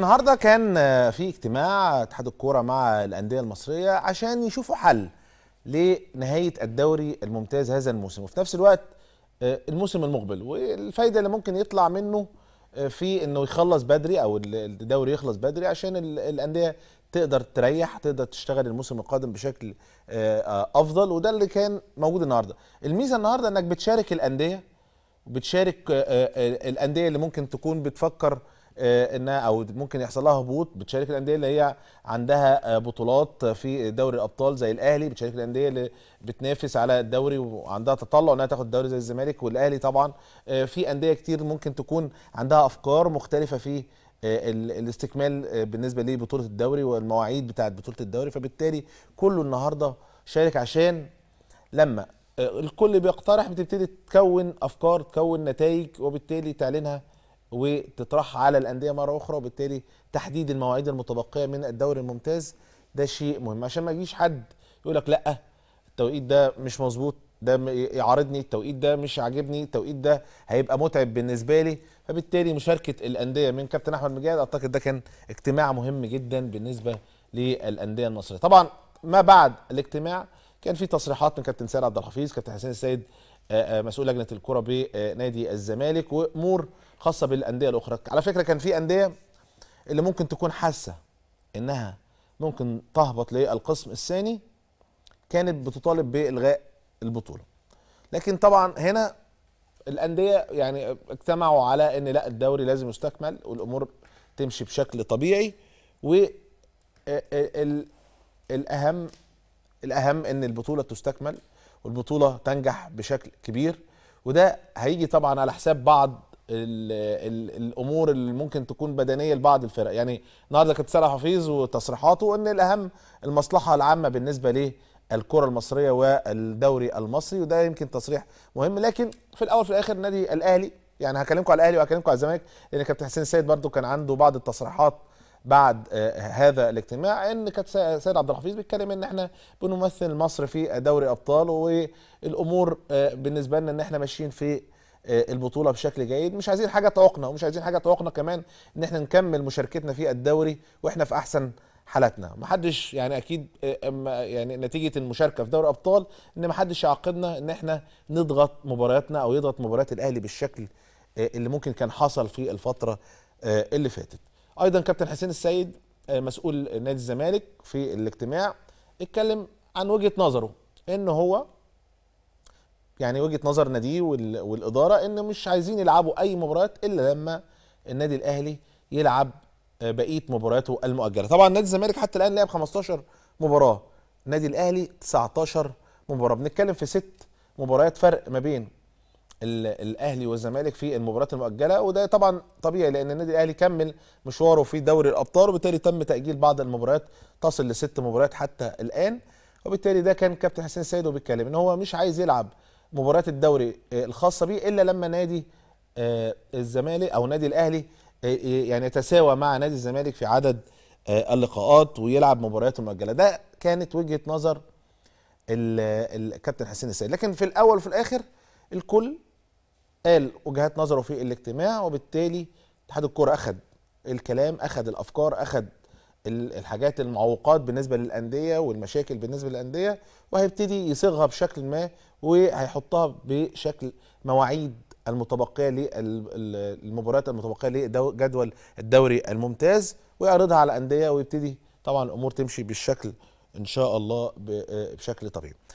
النهارده كان في اجتماع اتحاد الكوره مع الانديه المصريه عشان يشوفوا حل لنهايه الدوري الممتاز هذا الموسم وفي نفس الوقت آه، الموسم المقبل والفايده اللي ممكن يطلع منه آه، في انه يخلص بدري او الدوري يخلص بدري عشان الانديه تقدر تريح تقدر تشتغل الموسم القادم بشكل آه، افضل وده اللي كان موجود النهارده الميزه النهارده انك بتشارك الانديه بتشارك الانديه اللي ممكن تكون بتفكر آه، انها او ممكن يحصل لها هبوط بتشارك الانديه اللي هي عندها آه، بطولات في دوري الابطال زي الاهلي بتشارك الانديه اللي بتنافس على الدوري وعندها تطلع انها تاخد الدوري زي الزمالك والاهلي طبعا آه، في انديه كتير ممكن تكون عندها افكار مختلفه في الاستكمال بالنسبه لبطوله الدوري والمواعيد بتاعه بطوله الدوري فبالتالي كله النهارده شارك عشان لما الكل بيقترح بتبتدي تكون افكار تكون نتائج وبالتالي تعلنها وتطرحها على الانديه مره اخرى وبالتالي تحديد المواعيد المتبقيه من الدوري الممتاز ده شيء مهم عشان ما يجيش حد يقول لك لا التوقيت ده مش مظبوط ده يعارضني التوقيت ده مش عاجبني التوقيت ده هيبقى متعب بالنسبه لي فبالتالي مشاركه الانديه من كابتن احمد مجاهد اعتقد ده كان اجتماع مهم جدا بالنسبه للانديه المصريه طبعا ما بعد الاجتماع كان في تصريحات من كابتن سيد عبد الحفيظ كابتن حسين السيد آه، آه، مسؤول لجنه الكره بنادي الزمالك وامور خاصه بالانديه الاخرى على فكره كان في انديه اللي ممكن تكون حاسه انها ممكن تهبط للقسم الثاني كانت بتطالب بالغاء البطوله لكن طبعا هنا الانديه يعني اجتمعوا على ان لا الدوري لازم يستكمل والامور تمشي بشكل طبيعي و آه، الاهم الاهم ان البطوله تستكمل والبطوله تنجح بشكل كبير وده هيجي طبعا على حساب بعض الـ الـ الامور اللي ممكن تكون بدنيه لبعض الفرق يعني النهارده كابتن سامح حفيظ وتصريحاته ان الاهم المصلحه العامه بالنسبه للكره المصريه والدوري المصري وده يمكن تصريح مهم لكن في الاول في الاخر النادي الاهلي يعني هكلمكم على الاهلي وهكلمكم على الزمالك لان كابتن حسين السيد برضو كان عنده بعض التصريحات بعد آه، هذا الاجتماع ان كانت سيد عبد الحفيظ بيتكلم ان احنا بنمثل مصر في دوري ابطال والامور آه، بالنسبه لنا ان احنا ماشيين في آه، البطوله بشكل جيد مش عايزين حاجه تعوقنا ومش عايزين حاجه تعوقنا كمان ان احنا نكمل مشاركتنا في الدوري واحنا في احسن حالاتنا محدش يعني اكيد يعني نتيجه المشاركه في دوري ابطال ان محدش يعقدنا ان احنا نضغط مبارياتنا او يضغط مباريات الاهلي بالشكل اللي ممكن كان حصل في الفتره اللي فاتت ايضا كابتن حسين السيد آه، مسؤول نادي الزمالك في الاجتماع اتكلم عن وجهه نظره ان هو يعني وجهه نظر ناديه والاداره ان مش عايزين يلعبوا اي مباريات الا لما النادي الاهلي يلعب آه، بقيه مبارياته المؤجله طبعا نادي الزمالك حتى الان لعب 15 مباراه النادي الاهلي 19 مباراه بنتكلم في ست مباريات فرق ما بين الاهلي والزمالك في المباريات المؤجله وده طبعا طبيعي لان النادي الاهلي كمل مشواره في دوري الابطال وبالتالي تم تاجيل بعض المباريات تصل لست مباريات حتى الان وبالتالي ده كان كابتن حسين السيد وبيتكلم ان هو مش عايز يلعب مباريات الدوري آه، الخاصه بيه الا لما نادي آه، الزمالك او نادي الاهلي آه، يعني يتساوى مع نادي الزمالك في عدد اللقاءات ويلعب مباريات المؤجله ده كانت وجهه نظر الكابتن حسين السيد لكن في الاول وفي الاخر الكل قال وجهات نظره في الاجتماع وبالتالي اتحاد الكوره اخد الكلام اخد الافكار اخد الحاجات المعوقات بالنسبه للانديه والمشاكل بالنسبه للانديه وهيبتدي يصيغها بشكل ما وهيحطها بشكل مواعيد المتبقيه للمباريات المتبقيه لجدول الدوري الممتاز ويعرضها على الانديه ويبتدي طبعا الامور تمشي بالشكل ان شاء الله بشكل طبيعي